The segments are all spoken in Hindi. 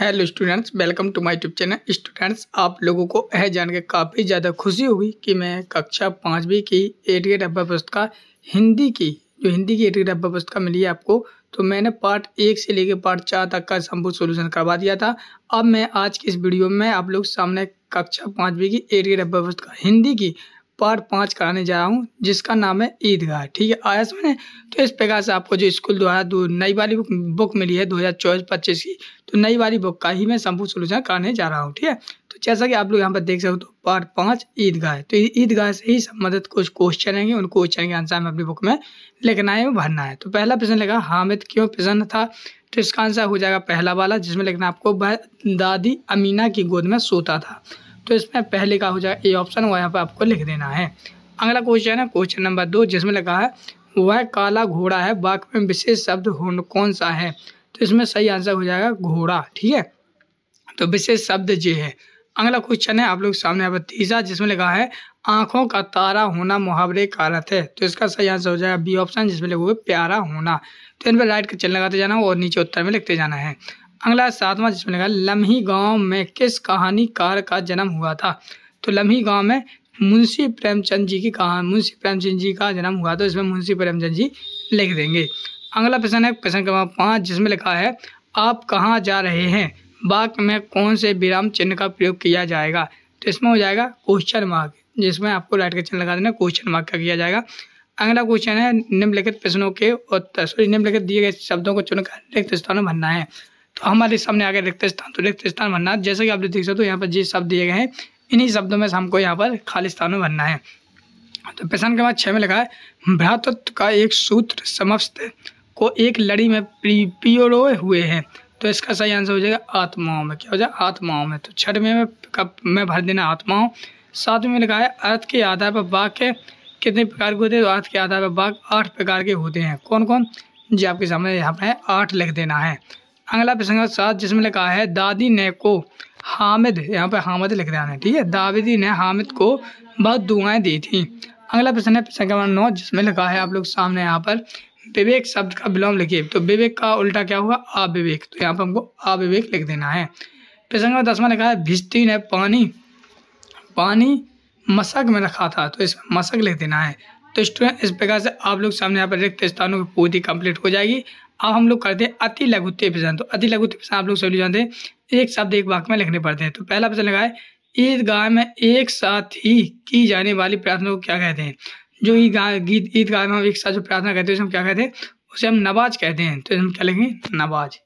hello students welcome to my YouTube channel students आप लोगों को यह जानकर काफ़ी ज़्यादा खुशी हुई कि मैं कक्षा पाँचवीं की एट ग्रेड अब्बा पुस्तका हिंदी की जो हिंदी की एट ग्रेड अब्बा पुस्तका मिली है आपको तो मैंने पार्ट एक से लेकर पार्ट चार तक का संपूर्ण सोल्यूशन करवा दिया था अब मैं आज की इस वीडियो में आप लोग सामने कक्षा पाँचवीं की एट ग्रेड अब्बा पुस्तका हिंदी की पार्ट पाँच कराने जा रहा हूँ जिसका नाम है ईदगाह ठीक है आया मैंने तो इस प्रकार से आपको जो स्कूल द्वारा दो नई वाली बुक बुक मिली है दो हज़ार चौबीस पच्चीस की तो नई वाली बुक का ही मैं संपूर्ण सोल्यूशन कराने जा रहा हूँ ठीक है तो जैसा कि आप लोग यहाँ पर देख सकते हो तो पार्ट पाँच ईदगाह तो ईदगाह से ही संबंधित कुछ क्वेश्चन हैं उन क्वेश्चन के आंसर हमें अपनी बुक में लिखना है भरना है तो पहला प्रश्न लिखा हामिद क्यों प्रसन्न था तो इसका आंसर हो जाएगा पहला वाला जिसमें लिखना आपको दादी अमीना की गोद में सोता था तो इसमें पहले का हो जाए ए ऑप्शन वो यहाँ पर आपको लिख देना है अगला क्वेश्चन है क्वेश्चन नंबर दो जिसमें लिखा है वह काला घोड़ा है बाक में विशेष शब्द कौन सा है तो इसमें सही आंसर हो जाएगा घोड़ा ठीक है तो विशेष शब्द ये है अगला क्वेश्चन है आप लोग सामने यहाँ पर तीसरा जिसमें लिखा है आंखों का तारा होना मुहावरे कारत है तो इसका सही आंसर हो जाएगा बी ऑप्शन जिसमें लिखोगे प्यारा होना तो इन पर लाइट का चल लगाते जाना और नीचे उत्तर में लिखते जाना है अगला सातवां जिसमें लगा लम्ही गांव में किस कहानीकार का जन्म हुआ था तो लम्ही गांव में मुंशी प्रेमचंद जी की कहानी मुंशी प्रेमचंद जी का जन्म हुआ था इसमें मुंशी प्रेमचंद जी लिख देंगे अगला प्रश्न है प्रश्न क्रमांक पाँच जिसमें लिखा है आप कहाँ जा रहे हैं बाक में कौन से विराम चिन्ह का प्रयोग किया जाएगा तो इसमें हो जाएगा क्वेश्चन मार्क जिसमें आपको राइट का चिन्ह लगा देना क्वेश्चन मार्क का किया जाएगा अगला क्वेश्चन है निम्नलिखित प्रश्नों के उत्तर सॉरी निम्नलिखित दिए गए शब्दों को चुनकर रिक्त स्थानों भरना है तो हमारे सामने आगे रिक्त स्थान तो रिक्त स्थान भरना जैसे कि आप देख सकते हो यहाँ पर जिस शब्द दिए गए हैं इन्हीं शब्दों में से हमको यहाँ पर खाली स्थान में भरना है तो प्रश्न बाद छः में लिखा है भ्रातत्व का एक सूत्र समस्त को एक लड़ी में पियोड़ोए हुए हैं तो इसका सही आंसर हो जाएगा आत्माओं में क्या हो जाएगा आत्माओं में तो छठवें में कब में भर देना आत्माओं सातवें में लिखा है अर्थ के आधार पर वाक्य कितने प्रकार के होते हैं तो अर्थ के आधार पर वाक्य आठ प्रकार के होते हैं कौन कौन जी आपके सामने यहाँ पर है आठ लिख देना है अगला प्रसंग सात जिसमें लिखा है दादी ने को हामिद यहाँ पर हामिद लिख देना है ठीक है दादी ने हामिद को बहुत दुआएं दी थी अगला प्रश्न है प्रश्न नंबर नौ जिसमें लिखा है आप लोग सामने यहाँ पर विवेक शब्द का विलोम लिखिए तो विवेक का उल्टा क्या हुआ अविवेक तो यहाँ पर हमको अविवेक लिख देना है प्रश्न दस दसवा लिखा है भिस्ती ने पानी पानी मशक में रखा था तो इसमें मशक लिख देना है तो स्टूडेंट इस प्रकार से आप लोग सामने यहाँ पर रिक्त स्थानों की पूर्ति कंप्लीट हो जाएगी अब हम लोग करते हैं अति लघुत्व प्रश्न तो अति लघुत्व प्रश्न आप लोग सभी जानते हैं एक शब्द एक वाक्य में लिखने पड़ते हैं तो पहला प्रश्न लगा है ईदगाह में एक साथ ही की जाने वाली प्रार्थना को क्या कहते हैं जो ईद ईदगाह में एक साथ जो प्रार्थना करते हैं उसे हम क्या कहते हैं उसे हम नवाज कहते हैं तो हम क्या लिखेंगे नवाज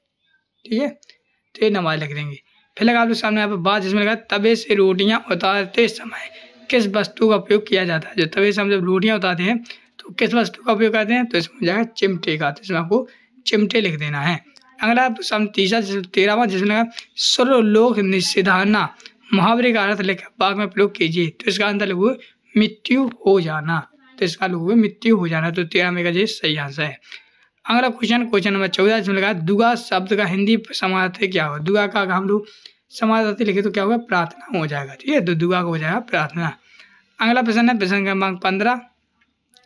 ठीक है तो ये नवाज लिख देंगे फिर लगा आप लोग सामने यहाँ पर बात जिसमें लगा तवे से रोटियाँ उतारते समय किस वस्तु का उपयोग किया जाता है जो तवे से हम जब रोटियाँ उतारते हैं तो किस वस्तु का उपयोग करते हैं तो इसमें जाएगा चिमटे का तो इसमें आपको चिमटे लिख देना है अगला प्रश्न तो तीसरा तेरहवा जिसमें सर्वलोक निषेधाना मुहावरे का अर्थ लिख बाग में प्रयोग कीजिए तो इसका अंतर लोग मृत्यु हो जाना तो इसका लोग मृत्यु हो जाना तो तेरह में का ये सही आंसर है अगला क्वेश्चन क्वेश्चन नंबर चौदह जिसमें लगा दुआ शब्द का हिंदी समानार्थी क्या होगा दुआ का हम लोग समानार्थी लिखे तो क्या होगा प्रार्थना हो जाएगा ठीक है तो दुआ का हो जाएगा प्रार्थना अगला प्रश्न है प्रश्न क्रमांक पंद्रह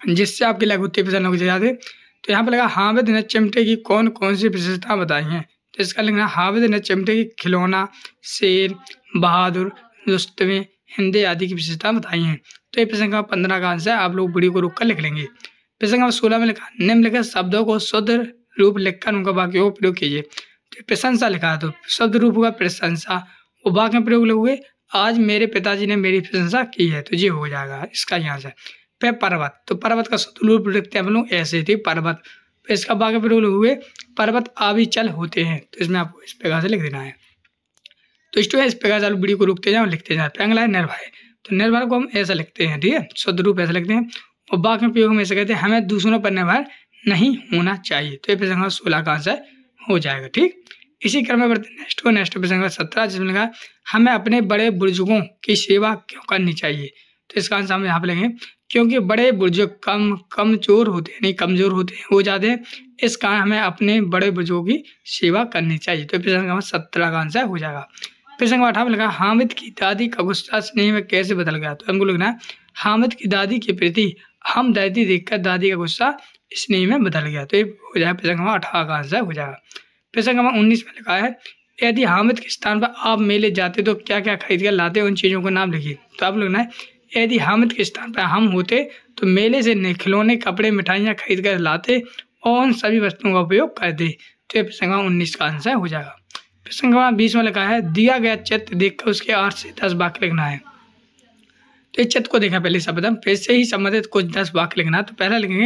जिससे आपके लघु लघुत्ते प्रश्न हो जाते हैं तो यहाँ पर लगा हामिद ने चिमटे की कौन कौन सी विशेषता बताई हैं तो इसका लिखना हामिद ने चिमटे की खिलौना शेर बहादुर रुस्तवें हिंदे आदि की विशेषता बताई हैं तो ये प्रसंग पंद्रह का आंसर आप लोग वीडियो को रोक कर लिख लेंगे प्रसंग नंबर सोलह में लिखा निम्नलिखित शब्दों को शुद्ध रूप लिखकर उनका वाक्य को प्रयोग कीजिए तो प्रशंसा लिखा तो शब्द रूप होगा प्रशंसा वो वाक्य में प्रयोग लोगे आज मेरे पिताजी ने मेरी प्रशंसा की है तो ये हो जाएगा इसका यहाँ से पे पर्वत तो पर्वत का सतुलूप लिखते हैं हम लोग ऐसे थे पर्वत तो इसका बाकी रूल हुए पर्वत आविचल होते हैं तो इसमें आपको इस प्रकार से लिख देना है तो स्टूडेंट इस प्रकार से आप वीडियो को रुकते जाए लिखते जाए अगला है निर्भय तो निर्भर को हम ऐसा लिखते हैं ठीक है सदरूप ऐसा लिखते हैं और बाकी प्रयोग हम ऐसे कहते हैं हमें दूसरों पर निर्भर नहीं होना चाहिए तो ये प्रसंग सोलह का आंसर हो जाएगा ठीक इसी क्रम में बढ़ते नेक्स्ट नेक्स्ट प्रसंग सत्रह जिसमें लिखा हमें अपने बड़े बुजुर्गों की सेवा क्यों करनी चाहिए तो इसका आंसर हम यहाँ पर लेंगे क्योंकि बड़े बुजुर्ग कम कमजोर होते हैं नहीं कमजोर होते हैं हो जाते हैं इस कारण हमें अपने बड़े बुजुर्गों की सेवा करनी चाहिए तो प्रश्न नंबर सत्रह का आंसर हो जाएगा प्रश्न नंबर अठारह में लिखा हामिद की दादी का गुस्सा स्नेह में कैसे बदल गया तो हमको लिखना है हामिद की दादी के प्रति हम दर्दी देखकर दादी का गुस्सा स्नेह में बदल गया तो ये हो जाएगा प्रश्न नंबर अठारह का आंसर हो जाएगा प्रश्न नंबर उन्नीस में लिखा है यदि हामिद के स्थान पर आप मेले जाते तो क्या क्या खरीद कर लाते उन चीज़ों का नाम लिखिए तो आप लिखना है यदि हामिद के स्थान पर हम होते तो मेले से नए खिलौने कपड़े मिठाइयाँ खरीद कर लाते और उन सभी वस्तुओं का उपयोग करते तो यह प्रसंगवा उन्नीस का आंसर हो जाएगा प्रसंगवा बीस में लिखा है दिया गया चित्र देखकर उसके आठ से दस वाक्य लिखना है तो इस चित्र को देखा पहले सर्वप्रथम फिर से ही संबंधित कुछ दस वाक्य लिखना तो पहला लिखेंगे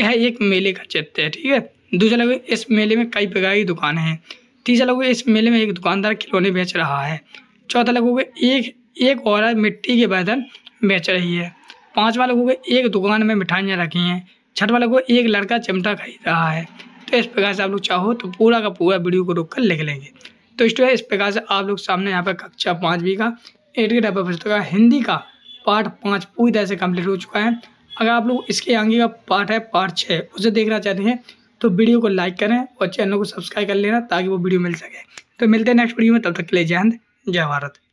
यह एक मेले का चित्र है ठीक है दूसरा लोग इस मेले में कई प्रकार की दुकानें हैं तीसरा लोग इस मेले में एक दुकानदार खिलौने बेच रहा है चौथा लोग एक एक औरत मिट्टी के बर्तन बेच रही है पाँच लोगों को एक दुकान में मिठाइयाँ रखी हैं छठ वाले को एक लड़का चिमटा खरीद रहा है तो इस प्रकार से आप लोग चाहो तो पूरा का पूरा वीडियो को रोक कर लिख लेंगे तो इस इस प्रकार से आप लोग सामने यहाँ पर कक्षा पाँचवीं का एट ग्रेड पुस्तक का हिंदी का पार्ट पाँच पूरी तरह से कम्प्लीट हो चुका है अगर आप लोग इसके आगे का पार्ट है पार्ट छः उसे देखना चाहते हैं तो वीडियो को लाइक करें और चैनल को सब्सक्राइब कर लेना ताकि वो वीडियो मिल सके तो मिलते हैं नेक्स्ट वीडियो में तब तक के लिए जय हिंद जय भारत